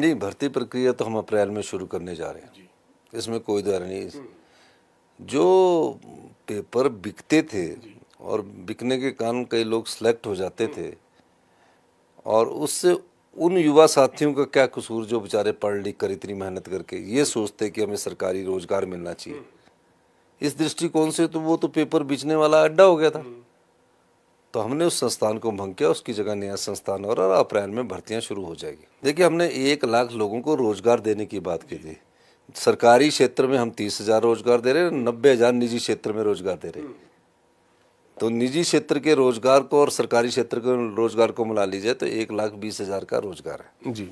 नहीं भर्ती प्रक्रिया तो हम अप्रैल में शुरू करने जा रहे हैं इसमें कोई दर नहीं हम्म। जो पेपर बिकते थे और बिकने के कारण कई लोग सिलेक्ट हो जाते हम्म। थे और उससे उन युवा साथियों का क्या कसूर जो बेचारे पढ़ लिख कर इतनी मेहनत करके ये हम्म। सोचते कि हमें सरकारी रोजगार मिलना चाहिए इस दृष्टिकोण से तो वो तो पेपर बिचने वाला अड्डा हो गया था तो हमने उस संस्थान को भंग किया उसकी जगह नया संस्थान और, अप्रैल में भर्तियाँ शुरू हो जाएगी देखिए हमने एक लाख लोगों को रोज़गार देने की बात की थी सरकारी क्षेत्र में हम तीस हज़ार रोज़गार दे रहे हैं नब्बे हज़ार निजी क्षेत्र में रोज़गार दे रहे हैं तो निजी क्षेत्र के रोज़गार को और सरकारी क्षेत्र के रोज़गार को मिला लीजिए तो एक लाख बीस हज़ार का रोज़गार है जी